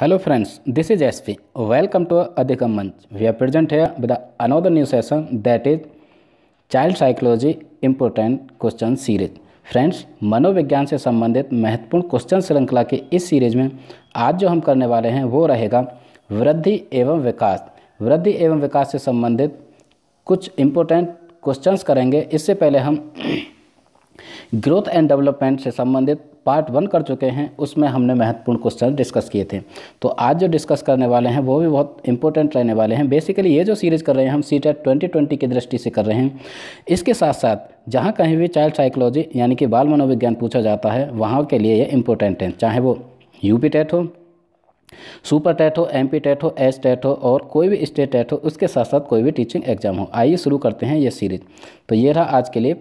hello friends this is S P welcome to Adhikam Manch we are present है with another new session that is child psychology important question series friends मनोविज्ञान से संबंधित महत्वपूर्ण question श्रृंखला के इस सीरीज में आज जो हम करने वाले हैं वो रहेगा वृद्धि एवं विकास वृद्धि एवं विकास से संबंधित कुछ इम्पोर्टेंट क्वेश्चन करेंगे इससे पहले हम ग्रोथ एंड डेवलपमेंट से संबंधित पार्ट वन कर चुके हैं उसमें हमने महत्वपूर्ण क्वेश्चन डिस्कस किए थे तो आज जो डिस्कस करने वाले हैं वो भी बहुत इंपॉर्टेंट रहने वाले हैं बेसिकली ये जो सीरीज़ कर रहे हैं हम सी टेट ट्वेंटी ट्वेंटी की दृष्टि से कर रहे हैं इसके साथ साथ जहाँ कहीं भी चाइल्ड साइकोलॉजी यानी कि बाल मनोविज्ञान पूछा जाता है वहाँ के लिए ये इंपॉर्टेंट है चाहे वो यू टेट e हो सुपर टेट e हो एम पी टेट हो एस टेट e हो और कोई भी स्टेट टेट हो उसके साथ साथ कोई भी टीचिंग एग्जाम हो आइए शुरू करते हैं ये सीरीज तो ये रहा आज के लिए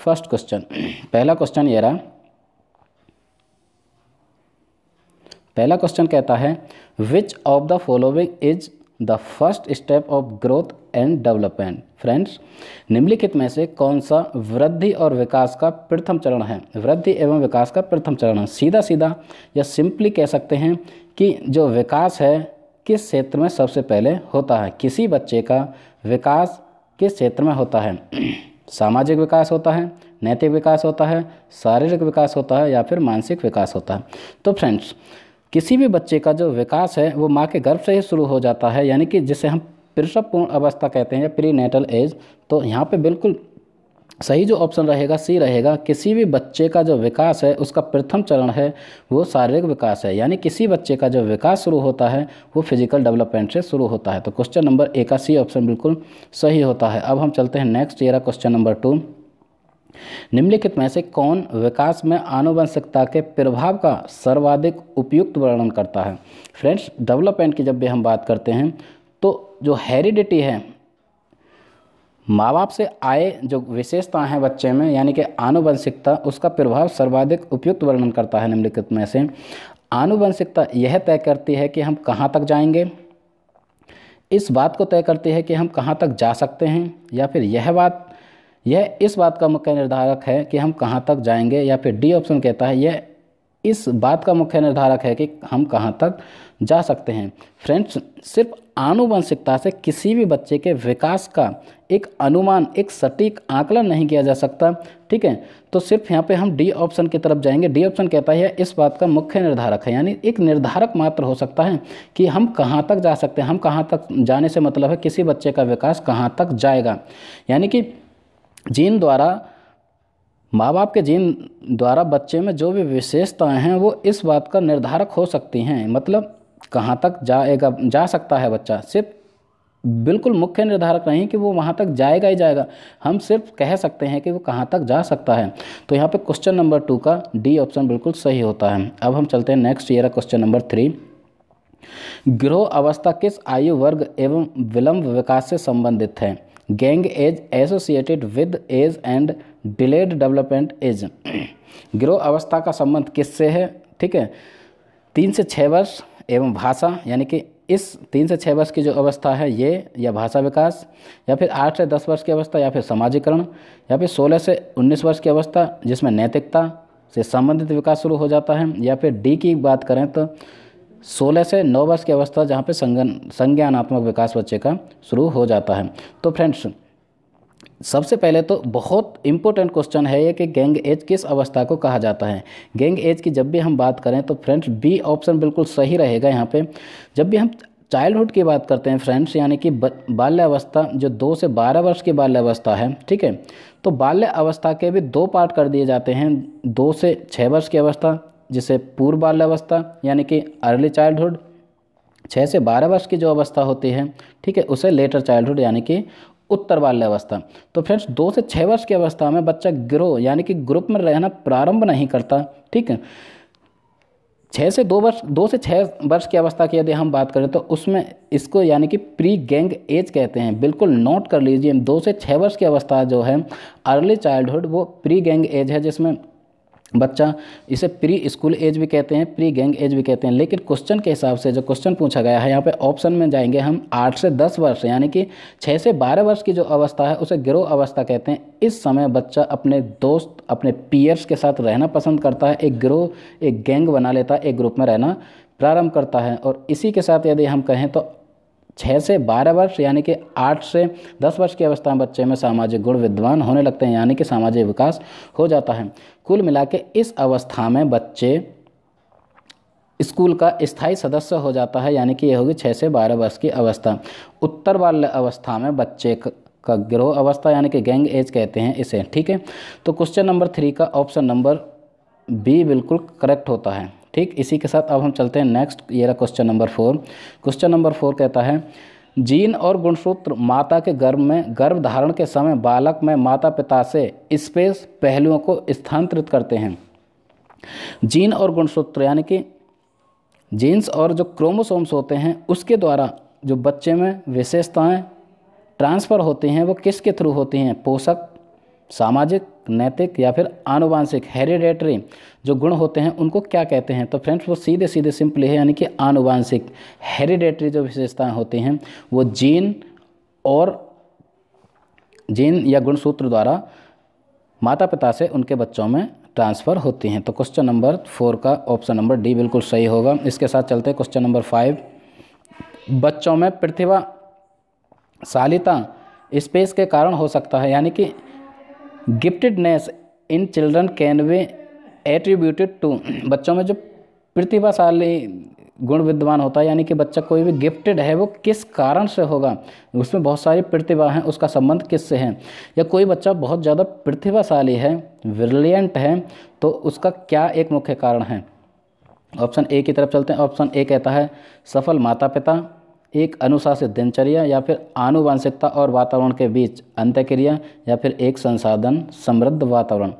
फर्स्ट क्वेश्चन पहला क्वेश्चन ये रहा पहला क्वेश्चन कहता है which of the following is the first step of growth and development friends निम्नलिखित में से कौन सा वृद्धि और विकास का प्रथम चरण है वृद्धि एवं विकास का प्रथम चरण है सीधा सीधा या सिंपली कह सकते हैं कि जो विकास है किस क्षेत्र में सबसे पहले होता है किसी बच्चे का विकास किस क्षेत्र में होता है सामाजिक विकास होता है नैतिक विकास होता है शारीरिक विकास होता है या फिर मानसिक विकास होता है तो फ्रेंड्स किसी भी बच्चे का जो विकास है वो माँ के गर्भ से ही शुरू हो जाता है यानी कि जिसे हम प्रसवपूर्ण अवस्था कहते हैं या प्री नेटल एज तो यहाँ पे बिल्कुल सही जो ऑप्शन रहेगा सी रहेगा किसी भी बच्चे का जो विकास है उसका प्रथम चरण है वो शारीरिक विकास है यानी किसी बच्चे का जो विकास शुरू होता है वो फिजिकल डेवलपमेंट से शुरू होता है तो क्वेश्चन नंबर ए का सी ऑप्शन बिल्कुल सही होता है अब हम चलते हैं नेक्स्ट ये क्वेश्चन नंबर टू निम्नलिखित में से कौन विकास में आनुवंशिकता के प्रभाव का सर्वाधिक उपयुक्त वर्णन करता है फ्रेंड्स डेवलपमेंट की जब भी हम बात करते हैं तो जो हेरिडिटी है माँ बाप से आए जो विशेषता हैं बच्चे में यानी कि आनुवंशिकता उसका प्रभाव सर्वाधिक उपयुक्त वर्णन करता है निम्नलिखित में से आनुवंशिकता यह तय करती है कि हम कहाँ तक जाएंगे इस बात को तय करती है कि हम कहाँ तक जा सकते हैं या फिर यह बात यह इस बात का मुख्य निर्धारक है कि हम कहाँ तक जाएंगे या फिर डी ऑप्शन कहता है यह इस बात का मुख्य निर्धारक है कि हम कहाँ तक जा सकते हैं फ्रेंड्स सिर्फ आनुवंशिकता से किसी भी बच्चे के विकास का एक अनुमान एक सटीक आंकलन नहीं किया जा सकता ठीक है तो सिर्फ यहाँ पे हम डी ऑप्शन की तरफ जाएंगे डी ऑप्शन कहता है इस बात का मुख्य निर्धारक है यानी एक निर्धारक मात्र हो सकता है कि हम कहाँ तक जा सकते हैं हम कहाँ तक जाने से मतलब है किसी बच्चे का विकास कहाँ तक जाएगा यानी कि जीन द्वारा माँ बाप के जीन द्वारा बच्चे में जो भी विशेषताएं हैं वो इस बात का निर्धारक हो सकती हैं मतलब कहाँ तक जाएगा जा सकता है बच्चा सिर्फ बिल्कुल मुख्य निर्धारक नहीं कि वो वहाँ तक जाएगा ही जाएगा हम सिर्फ कह सकते हैं कि वो कहाँ तक जा सकता है तो यहाँ पे क्वेश्चन नंबर टू का डी ऑप्शन बिल्कुल सही होता है अब हम चलते हैं next year question number three गृह अवस्था किस आयु वर्ग एवं विलंब विकास से संबंधित है gang age associated with age and delayed development age grow अवस्था का संबंध किससे है ठीक है तीन से छः वर्ष एवं भाषा यानी कि इस तीन से छः वर्ष की जो अवस्था है ये या भाषा विकास या फिर आठ से दस वर्ष की अवस्था या फिर समाजीकरण या फिर सोलह से उन्नीस वर्ष की अवस्था जिसमें नैतिकता से संबंधित विकास शुरू हो जाता है या फिर डी की बात करें तो सोलह से नौ वर्ष की अवस्था जहाँ पर संज्ञानात्मक विकास बच्चे का शुरू हो जाता है तो फ्रेंड्स सबसे पहले तो बहुत इंपॉर्टेंट क्वेश्चन है ये कि गैंग एज किस अवस्था को कहा जाता है गैंग एज की जब भी हम बात करें तो फ्रेंड्स बी ऑप्शन बिल्कुल सही रहेगा यहाँ पे जब भी हम चाइल्डहुड की बात करते हैं फ्रेंड्स यानी कि बाल्यावस्था जो दो से बारह वर्ष की बाल्यावस्था है ठीक है तो बाल्य अवस्था के भी दो पार्ट कर दिए जाते हैं दो से छः वर्ष की अवस्था जिसे पूर्व बाल्यावस्था यानी कि अर्ली चाइल्डहुड छः से बारह वर्ष की जो अवस्था होती है ठीक है उसे लेटर चाइल्डहुड यानी कि उत्तर बाल्य अवस्था तो फ्रेंड्स दो से छः वर्ष की अवस्था में बच्चा ग्रो यानी कि ग्रुप में रहना प्रारंभ नहीं करता ठीक है छः से दो वर्ष दो से छः वर्ष की अवस्था की यदि हम बात करें तो उसमें इसको यानी कि प्री गैंग एज कहते हैं बिल्कुल नोट कर लीजिए दो से छः वर्ष की अवस्था जो है अर्ली चाइल्डहुड वो प्री गैंग एज है जिसमें बच्चा इसे प्री स्कूल एज भी कहते हैं प्री गैंग एज भी कहते हैं लेकिन क्वेश्चन के हिसाब से जो क्वेश्चन पूछा गया है यहाँ पे ऑप्शन में जाएंगे हम आठ से दस वर्ष यानी कि छः से बारह वर्ष की जो अवस्था है उसे गिरोह अवस्था कहते हैं इस समय बच्चा अपने दोस्त अपने पीयर्स के साथ रहना पसंद करता है एक गिरोह एक गैंग बना लेता है एक ग्रुप में रहना प्रारंभ करता है और इसी के साथ यदि हम कहें तो छः से बारह वर्ष यानी कि आठ से दस वर्ष की अवस्था में बच्चे में सामाजिक गुण विद्वान होने लगते हैं यानी कि सामाजिक विकास हो जाता है कुल मिला इस अवस्था में बच्चे स्कूल का स्थायी सदस्य हो जाता है यानी कि यह होगी छः से बारह वर्ष की अवस्था उत्तर बाल्य अवस्था में बच्चे का गिरोह अवस्था यानी कि गैंग एज कहते हैं इसे ठीक है तो क्वेश्चन नंबर थ्री का ऑप्शन नंबर बी बिल्कुल करेक्ट होता है ठीक इसी के साथ अब हम चलते हैं नेक्स्ट ये रहा question number four question number four कहता है जीन और गुणसूत्र माता के गर्भ में गर्भ धारण के समय बालक में माता पिता से स्पेस पहलुओं को स्थानांतरित करते हैं जीन और गुणसूत्र यानी कि जीन्स और जो क्रोमोसोम्स होते हैं उसके द्वारा जो बच्चे में विशेषताएं ट्रांसफ़र होती हैं वो किसके थ्रू होती हैं पोषक सामाजिक नैतिक या फिर आनुवांशिक हेरिडेटरी जो गुण होते हैं उनको क्या कहते हैं तो फ्रेंड्स वो सीधे सीधे सिंपली है यानी कि आनुवांशिक हेरिडेटरी जो विशेषताएं होती हैं वो जीन और जीन या गुणसूत्र द्वारा माता पिता से उनके बच्चों में ट्रांसफ़र होती हैं तो क्वेश्चन नंबर फोर का ऑप्शन नंबर डी बिल्कुल सही होगा इसके साथ चलते हैं क्वेश्चन नंबर फाइव बच्चों में प्रतिभा शालिता स्पेस के कारण हो सकता है यानी कि giftedness in children can be attributed to बच्चों में जो प्रतिभाशाली गुण विद्वान होता है यानी कि बच्चा कोई भी गिफ्टेड है वो किस कारण से होगा उसमें बहुत सारी प्रतिभा हैं उसका संबंध किस से है या कोई बच्चा बहुत ज़्यादा प्रतिभाशाली है ब्रिलियंट है तो उसका क्या एक मुख्य कारण है ऑप्शन ए की तरफ चलते हैं ऑप्शन ए कहता है सफल माता पिता एक अनुशासित दिनचर्या या फिर आनुवंशिकता और वातावरण के बीच अंत्यक्रिया या फिर एक संसाधन समृद्ध वातावरण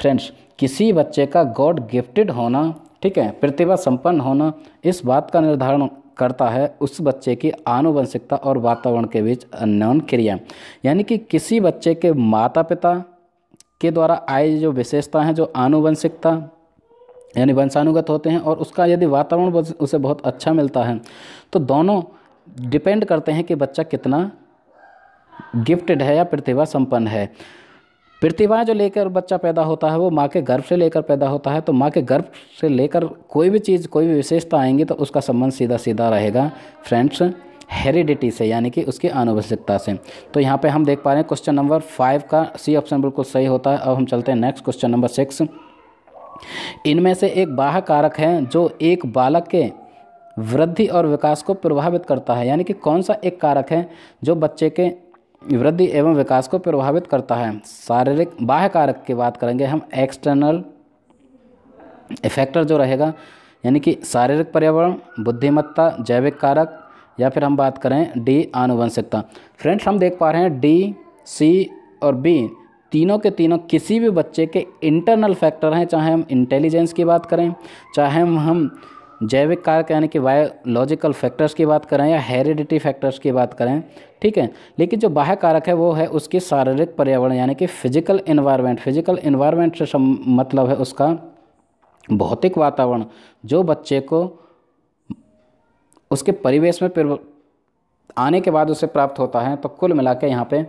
फ्रेंड्स किसी बच्चे का गॉड गिफ्टेड होना ठीक है प्रतिभा संपन्न होना इस बात का निर्धारण करता है उस बच्चे की आनुवंशिकता और वातावरण के बीच अन्यन क्रिया यानी कि किसी बच्चे के माता पिता के द्वारा आई जो विशेषता हैं जो आनुवंशिकता यानी वंशानुगत होते हैं और उसका यदि वातावरण उसे बहुत अच्छा मिलता है तो दोनों डिपेंड करते हैं कि बच्चा कितना गिफ्टेड है या प्रतिभा संपन्न है प्रतिभा जो लेकर बच्चा पैदा होता है वो माँ के गर्भ से लेकर पैदा होता है तो माँ के गर्भ से लेकर कोई भी चीज़ कोई भी विशेषता आएंगी तो उसका संबंध सीधा सीधा रहेगा फ्रेंड्स हेरिडिटी से यानी कि उसकी आनुवंशिकता से तो यहाँ पे हम देख पा रहे हैं क्वेश्चन नंबर फाइव का सी ऑप्शन बिल्कुल सही होता है अब हम चलते हैं नेक्स्ट क्वेश्चन नंबर सिक्स इनमें से एक बाह कारक है जो एक बालक के वृद्धि और विकास को प्रभावित करता है यानी कि कौन सा एक कारक है जो बच्चे के वृद्धि एवं विकास को प्रभावित करता है शारीरिक बाह्य कारक की बात करेंगे हम एक्सटर्नल इफेक्टर जो रहेगा यानी कि शारीरिक पर्यावरण बुद्धिमत्ता जैविक कारक या फिर हम बात करें डी आनुवंशिकता फ्रेंड्स हम देख पा रहे हैं डी सी और बी तीनों के तीनों किसी भी बच्चे के इंटरनल फैक्टर हैं चाहे हम इंटेलिजेंस की बात करें चाहे हम जैविक कारक यानी कि बायोलॉजिकल फैक्टर्स की बात करें या हेरिडिटी फैक्टर्स की बात करें ठीक है लेकिन जो बाह्य कारक है वो है उसकी शारीरिक पर्यावरण यानी कि फिजिकल इन्वायरमेंट फिजिकल इन्वायरमेंट से मतलब है उसका भौतिक वातावरण जो बच्चे को उसके परिवेश में आने के बाद उसे प्राप्त होता है तो कुल मिला के यहाँ पर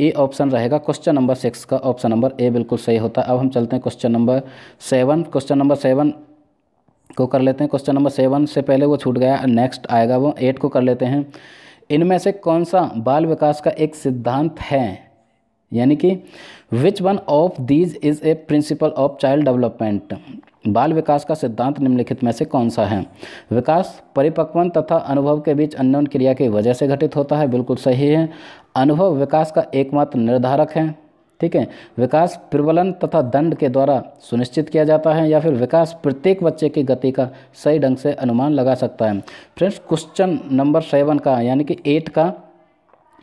ए ऑप्शन रहेगा क्वेश्चन नंबर सिक्स का ऑप्शन नंबर ए बिल्कुल सही होता है अब हम चलते हैं question number seven question number seven को कर लेते हैं क्वेश्चन नंबर सेवन से पहले वो छूट गया नेक्स्ट आएगा वो एट को कर लेते हैं इनमें से कौन सा बाल विकास का एक सिद्धांत है यानी कि which one of these is a principle of child development बाल विकास का सिद्धांत निम्नलिखित में से कौन सा है विकास परिपक्वन तथा अनुभव के बीच अन्योन क्रिया की वजह से घटित होता है बिल्कुल सही है अनुभव विकास का एकमात्र निर्धारक है ठीक है विकास प्रबलन तथा दंड के द्वारा सुनिश्चित किया जाता है या फिर विकास प्रत्येक बच्चे की गति का सही ढंग से अनुमान लगा सकता है फ्रेंड्स क्वेश्चन नंबर सेवन का यानी कि एट का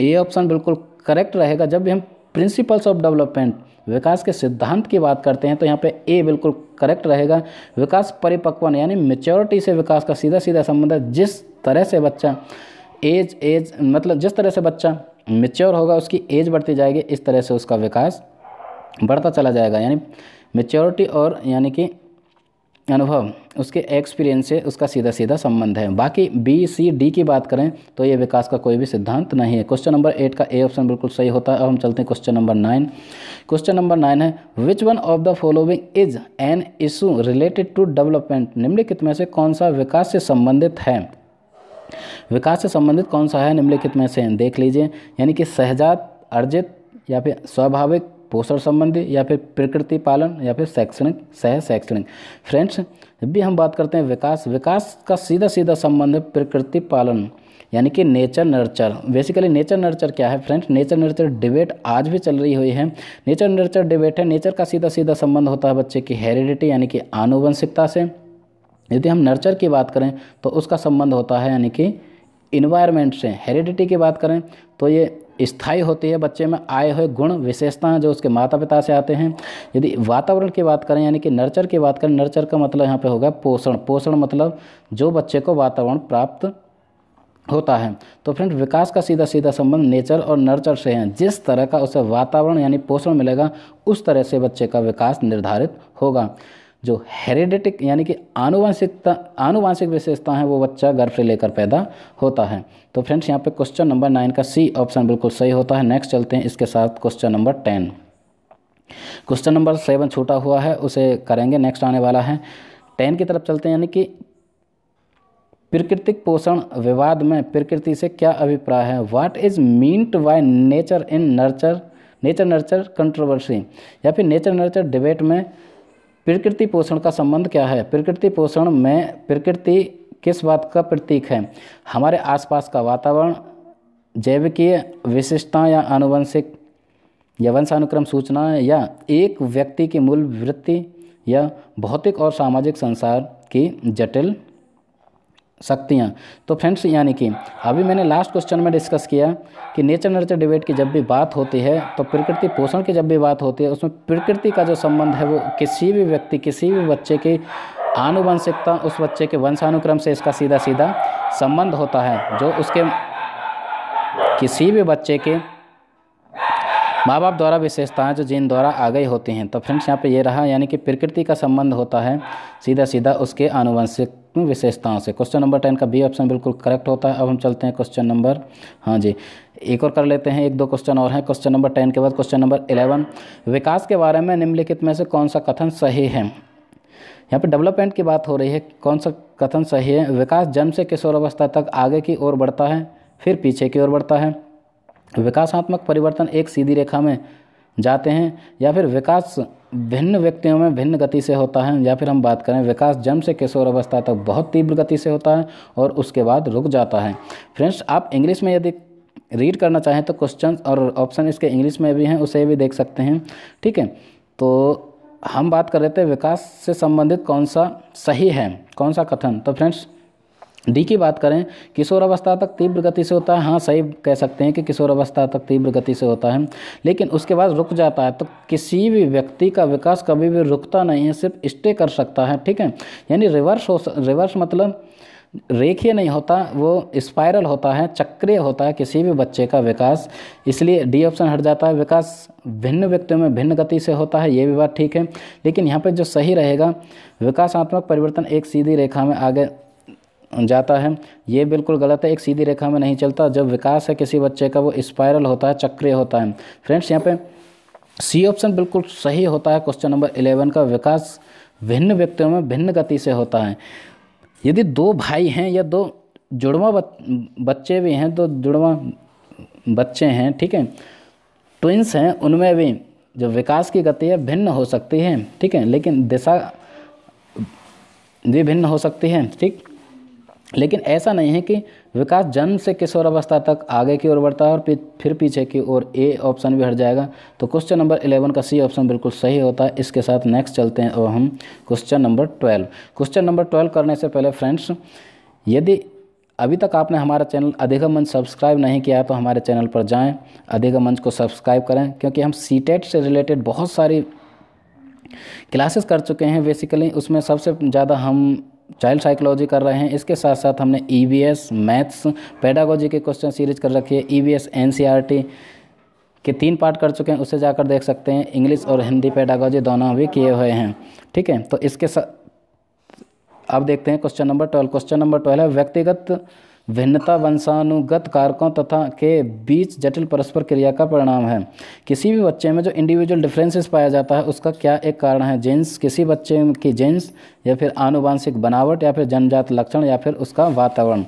ये ऑप्शन बिल्कुल करेक्ट रहेगा जब भी हम प्रिंसिपल्स ऑफ डेवलपमेंट विकास के सिद्धांत की बात करते हैं तो यहाँ पे ए बिल्कुल करेक्ट रहेगा विकास परिपक्वन यानी मेच्योरिटी से विकास का सीधा सीधा संबंध है जिस तरह से बच्चा एज एज मतलब जिस तरह से बच्चा मेच्योर होगा उसकी एज बढ़ती जाएगी इस तरह से उसका विकास बढ़ता चला जाएगा यानी मेच्योरिटी और यानी कि अनुभव उसके एक्सपीरियंस से उसका सीधा सीधा संबंध है बाकी बी सी डी की बात करें तो ये विकास का कोई भी सिद्धांत नहीं है क्वेश्चन नंबर एट का ए ऑप्शन बिल्कुल सही होता है अब हम चलते हैं question number nine question number nine है which one of the following is an issue related to development निम्नलिखित में से कौन सा विकास से संबंधित है विकास से संबंधित कौन सा है निम्नलिखित में से देख लीजिए यानी कि सहजात अर्जित या फिर स्वाभाविक पोषण संबंधी या फिर प्रकृति पालन या फिर शैक्षणिक सह शैक्षणिक फ्रेंड्स जब भी हम बात करते हैं विकास विकास का सीधा सीधा संबंध प्रकृति पालन यानी कि nature nurture basically nature nurture क्या है फ्रेंड्स नेचर नर्चर डिबेट आज भी चल रही हुई है नेचर नर्चर डिबेट है नेचर का सीधा सीधा संबंध होता है बच्चे की हेरिडिटी यानी कि आनुवंशिकता से यदि हम नर्चर की बात करें तो उसका संबंध होता है यानी कि इन्वायरमेंट से हेरिडिटी की बात करें तो ये स्थायी होती है बच्चे में आए हुए गुण विशेषताएं जो उसके माता पिता से आते हैं यदि वातावरण की बात करें यानी कि नर्चर की बात करें नर्चर का मतलब यहाँ पे होगा पोषण पोषण मतलब जो बच्चे को वातावरण प्राप्त होता है तो फ्रेंड विकास का सीधा सीधा संबंध नेचर और नर्चर से है जिस तरह का उसे वातावरण यानी पोषण मिलेगा उस तरह से बच्चे का विकास निर्धारित होगा जो हेरिडेटिक यानी कि आनुवंशिकता आनुवंशिक विशेषता है वो बच्चा गर्भ से लेकर पैदा होता है तो फ्रेंड्स यहाँ पे क्वेश्चन नंबर नाइन का सी ऑप्शन बिल्कुल सही होता है नेक्स्ट चलते हैं इसके साथ question number ten question number seven छूटा हुआ है उसे करेंगे नेक्स्ट आने वाला है टेन की तरफ चलते हैं यानी कि प्रकृतिक पोषण विवाद में प्रकृति से क्या अभिप्राय है what is meant by nature in nurture nature nurture controversy या फिर नेचर नर्चर डिबेट में प्रकृति पोषण का संबंध क्या है प्रकृति पोषण में प्रकृति किस बात का प्रतीक है हमारे आसपास का वातावरण जैविकीय विशेषता या आनुवंशिक या वंशानुक्रम सूचना या एक व्यक्ति की मूल वृत्ति या भौतिक और सामाजिक संसार की जटिल सकती हैं तो फ्रेंड्स यानी कि अभी मैंने लास्ट क्वेश्चन में डिस्कस किया कि नेचर नर्चर डिबेट की जब भी बात होती है तो प्रकृति पोषण की जब भी बात होती है उसमें प्रकृति का जो संबंध है वो किसी भी व्यक्ति किसी भी बच्चे की आनुवंशिकता उस बच्चे के वंशानुक्रम से इसका सीधा सीधा संबंध होता है जो उसके किसी भी बच्चे के माँ बाप द्वारा विशेषताएं जो जीन द्वारा आ गई होती हैं तो फ्रेंड्स यहाँ पे ये रहा यानी कि प्रकृति का संबंध होता है सीधा सीधा उसके आनुवंशिक विशेषताओं से क्वेश्चन नंबर टेन का बी ऑप्शन बिल्कुल करेक्ट होता है अब हम चलते हैं क्वेश्चन नंबर हाँ जी एक और कर लेते हैं एक दो क्वेश्चन और हैं क्वेश्चन नंबर टेन के बाद क्वेश्चन नंबर इलेवन विकास के बारे में निम्नलिखित में से कौन सा कथन सही है यहाँ पर डेवलपमेंट की बात हो रही है कौन सा कथन सही है विकास जन्म से किशोर अवस्था तक आगे की ओर बढ़ता है फिर पीछे की ओर बढ़ता है विकासात्मक परिवर्तन एक सीधी रेखा में जाते हैं या फिर विकास भिन्न व्यक्तियों में भिन्न गति से होता है या फिर हम बात करें विकास जन्म से किशोर अवस्था तक बहुत तीव्र गति से होता है और उसके बाद रुक जाता है फ्रेंड्स आप इंग्लिश में यदि रीड करना चाहें तो क्वेश्चन और ऑप्शन इसके इंग्लिश में भी हैं उसे भी देख सकते हैं ठीक है तो हम बात कर रहे थे विकास से संबंधित कौन सा सही है कौन सा कथन तो फ्रेंड्स डी की बात करें किशोर अवस्था तक तीव्र गति से होता है हाँ सही कह सकते हैं कि किशोर अवस्था तक तीव्र गति से होता है लेकिन उसके बाद रुक जाता है तो किसी भी व्यक्ति का विकास कभी भी रुकता नहीं है सिर्फ स्टे कर सकता है ठीक है यानी रिवर्स हो रिवर्स मतलब रेखीय नहीं होता वो स्पायरल होता है चक्रीय होता है किसी भी बच्चे का विकास इसलिए डी ऑप्शन हट जाता है विकास भिन्न व्यक्तियों में भिन्न गति से होता है ये भी बात ठीक है लेकिन यहाँ पर जो सही रहेगा विकासात्मक परिवर्तन एक सीधी रेखा में आगे जाता है ये बिल्कुल गलत है एक सीधी रेखा में नहीं चलता जब विकास है किसी बच्चे का वो स्पायरल होता है चक्रीय होता है फ्रेंड्स यहाँ पे सी ऑप्शन बिल्कुल सही होता है क्वेश्चन नंबर इलेवन का विकास भिन्न व्यक्तियों में भिन्न गति से होता है यदि दो भाई हैं या दो जुड़वा बच्चे भी हैं तो जुड़वा बच्चे हैं ठीक है ट्विंस हैं उनमें भी जो विकास की गति है भिन्न हो सकती है ठीक है लेकिन दिशा भी भिन्न हो सकती है ठीक लेकिन ऐसा नहीं है कि विकास जन्म से किशोर अवस्था तक आगे की ओर बढ़ता है और फिर पीछे की ओर ए ऑप्शन भी हट जाएगा तो क्वेश्चन नंबर इलेवन का सी ऑप्शन बिल्कुल सही होता है इसके साथ नेक्स्ट चलते हैं और हम question number twelve question number twelve करने से पहले फ्रेंड्स यदि अभी तक आपने हमारा चैनल अधिगम मंच सब्सक्राइब नहीं किया तो हमारे चैनल पर जाएँ अधिगम मंच को सब्सक्राइब करें क्योंकि हम सी e से रिलेटेड बहुत सारी क्लासेस कर चुके हैं बेसिकली उसमें सबसे ज़्यादा हम चाइल्ड साइकोलॉजी कर रहे हैं इसके साथ साथ हमने E V S maths pedagogy के क्वेश्चन सीरीज कर रखी है E V S N C R T के तीन पार्ट कर चुके हैं उसे जाकर देख सकते हैं इंग्लिश और हिंदी पैडागोजी दोनों भी किए हुए हैं ठीक है तो इसके साथ अब देखते हैं question number twelve question number twelve है व्यक्तिगत भिन्नता वंशानुगत कारकों तथा के बीच जटिल परस्पर क्रिया का परिणाम है किसी भी बच्चे में जो इंडिविजुअल डिफरेंसेस पाया जाता है उसका क्या एक कारण है जेंस किसी बच्चे की जेंस या फिर आनुवांशिक बनावट या फिर जनजात लक्षण या फिर उसका वातावरण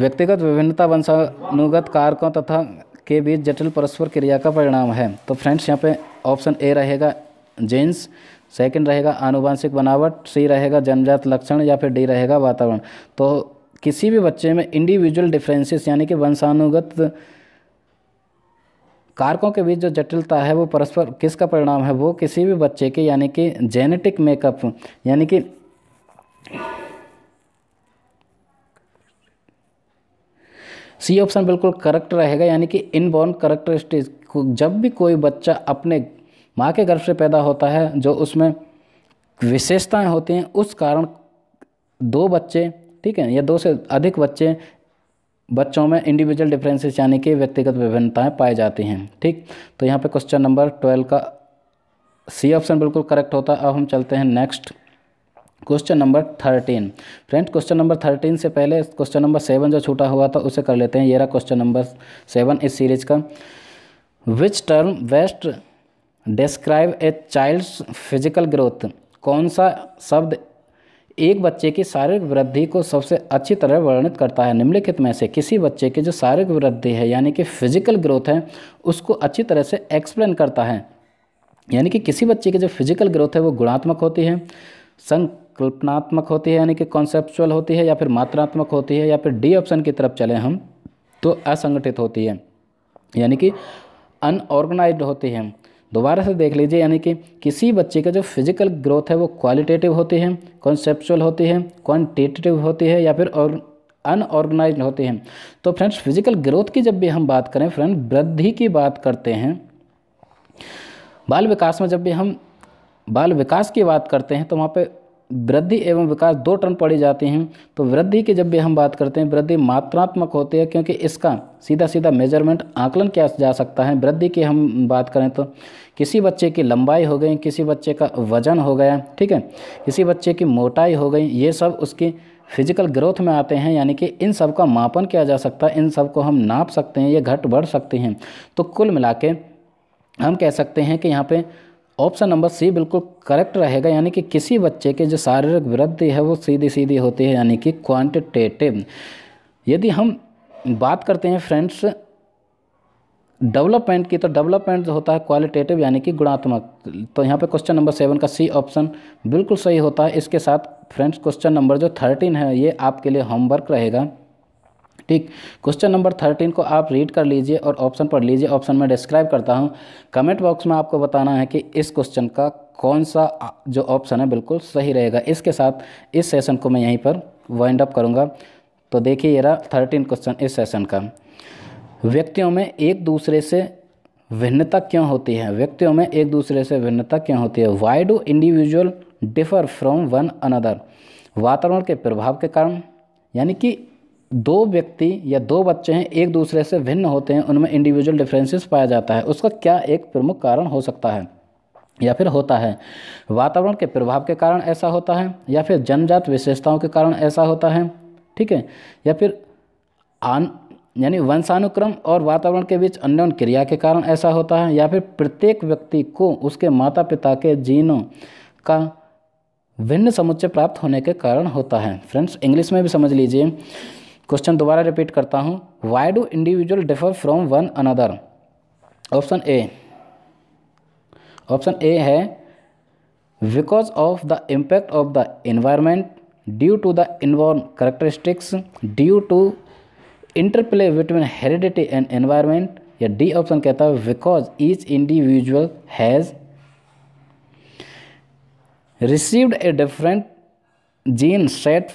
व्यक्तिगत विभिन्नता वंशानुगत कारकों तथा के बीच जटिल परस्पर क्रिया का परिणाम है तो फ्रेंड्स यहाँ पे ऑप्शन ए रहेगा जेंस सेकंड रहेगा आनुवंशिक बनावट सी रहेगा जनजात लक्षण या फिर डी रहेगा वातावरण तो किसी भी बच्चे में इंडिविजुअल डिफरेंसेस यानी कि वंशानुगत कारकों के बीच जो जटिलता है वो परस्पर किसका परिणाम है वो किसी भी बच्चे के यानी कि जेनेटिक मेकअप यानी कि सी ऑप्शन बिल्कुल करेक्ट रहेगा यानी कि इनबॉर्न करेक्टरिस्टिक जब भी कोई बच्चा अपने माँ के गर्भ से पैदा होता है जो उसमें विशेषताएं होती हैं उस कारण दो बच्चे ठीक है या दो से अधिक बच्चे बच्चों में इंडिविजुअल डिफरेंसेस यानी कि व्यक्तिगत विभिन्नताएं पाई जाती हैं ठीक तो यहाँ पे क्वेश्चन नंबर ट्वेल्व का सी ऑप्शन बिल्कुल करेक्ट होता है अब हम चलते हैं next question number thirteen friend question number thirteen से पहले क्वेश्चन नंबर सेवन जो छूटा हुआ था उसे कर लेते हैं ये रहा क्वेश्चन नंबर सेवन इस सीरीज का which term best describe a child's physical growth कौन सा शब्द एक बच्चे की शारीरिक वृद्धि को सबसे अच्छी तरह वर्णित करता है निम्नलिखित में से किसी बच्चे की जो शारीरिक वृद्धि है यानी कि फिजिकल ग्रोथ है उसको अच्छी तरह से एक्सप्लेन करता है यानी कि किसी बच्चे की जो फिजिकल ग्रोथ है वो गुणात्मक होती है संकल्पनात्मक होती है यानी कि कॉन्सेप्चुअल होती है या फिर मात्रात्मक होती है या फिर डी ऑप्शन की तरफ चले हम तो असंगठित होती है यानी कि अनऑर्गेनाइज होती है दोबारा से देख लीजिए यानी कि किसी बच्चे का जो फिजिकल ग्रोथ है वो क्वालिटेटिव होती है कॉन्सेप्चुअल होती है क्वान्टिटेटिव होती है या फिर और अनऑर्गेनाइज होते हैं तो फ्रेंड्स फिजिकल ग्रोथ की जब भी हम बात करें फ्रेंड वृद्धि की बात करते हैं बाल विकास में जब भी हम बाल विकास की बात करते हैं तो वहाँ पे वृद्धि एवं विकास दो टर्न पड़ी जाती हैं तो वृद्धि की जब भी हम बात करते हैं वृद्धि मात्रात्मक होती है क्योंकि इसका सीधा सीधा मेजरमेंट आंकलन किया जा सकता है वृद्धि की हम बात करें तो किसी बच्चे की लंबाई हो गई किसी बच्चे का वजन हो गया ठीक है किसी बच्चे की मोटाई हो गई ये सब उसकी फिजिकल ग्रोथ में आते हैं यानी कि इन सब का मापन किया जा सकता है इन सब को हम नाप सकते हैं ये घट बढ़ सकते हैं तो कुल मिला के हम कह सकते हैं कि यहाँ पे ऑप्शन नंबर सी बिल्कुल करेक्ट रहेगा यानी कि किसी बच्चे के जो शारीरिक वृद्धि है वो सीधी सीधी होती है यानी कि क्वांटिटेटिव यदि हम बात करते हैं फ्रेंड्स डेवलपमेंट की तो डेवलपमेंट जो होता है क्वालिटेटिव यानी कि गुणात्मक तो यहाँ पे क्वेश्चन नंबर सेवन का सी ऑप्शन बिल्कुल सही होता है इसके साथ फ्रेंड्स क्वेश्चन नंबर जो थर्टीन है ये आपके लिए होमवर्क रहेगा ठीक क्वेश्चन नंबर थर्टीन को आप रीड कर लीजिए और ऑप्शन पढ़ लीजिए ऑप्शन में डिस्क्राइब करता हूँ कमेंट बॉक्स में आपको बताना है कि इस क्वेश्चन का कौन सा जो ऑप्शन है बिल्कुल सही रहेगा इसके साथ इस सेशन को मैं यहीं पर वाइंड अप करूँगा तो देखिए ये रहा थर्टीन क्वेश्चन इस सेशन का व्यक्तियों में एक दूसरे से भिन्नता क्यों होती है व्यक्तियों में एक दूसरे से भिन्नता क्यों होती है why do individual differ from one another वातावरण के प्रभाव के कारण यानी कि दो व्यक्ति या दो बच्चे हैं एक दूसरे से भिन्न होते हैं उनमें इंडिविजुअल डिफरेंसेस पाया जाता है उसका क्या एक प्रमुख कारण हो सकता है या फिर होता है वातावरण के प्रभाव के कारण ऐसा होता है या फिर जनजात विशेषताओं के कारण ऐसा होता है ठीक है या फिर आन यानी वंशानुक्रम और वातावरण के बीच अन्योन क्रिया के कारण ऐसा होता है या फिर प्रत्येक व्यक्ति को उसके माता पिता के जीनों का भिन्न समुच्चय प्राप्त होने के कारण होता है फ्रेंड्स इंग्लिश में भी समझ लीजिए क्वेश्चन दोबारा रिपीट करता हूँ why do individual differ from one another option A option A है because of the impact of the environment due to the inborn characteristics due to interplay between heredity and environment या D option कहता है because each individual has received a different gene set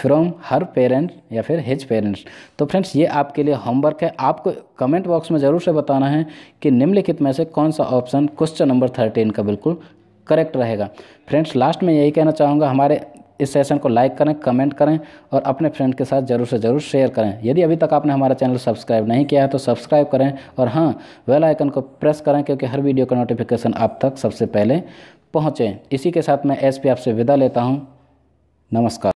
from her parents या फिर his parents तो friends ये आपके लिए homework है आपको कमेंट बॉक्स में ज़रूर से बताना है कि निम्नलिखित में से कौन सा ऑप्शन क्वेश्चन नंबर थर्टीन का बिल्कुल करेक्ट रहेगा फ्रेंड्स लास्ट में यही कहना चाहूँगा हमारे इस सेशन को लाइक करें कमेंट करें और अपने फ्रेंड के साथ ज़रूर से ज़रूर शेयर करें यदि अभी तक आपने हमारा चैनल सब्सक्राइब नहीं किया है तो सब्सक्राइब करें और हाँ वेल आइकन को प्रेस करें क्योंकि हर वीडियो का नोटिफिकेशन आप तक सबसे पहले पहुँचें इसी के साथ मैं एस आपसे विदा लेता हूँ नमस्कार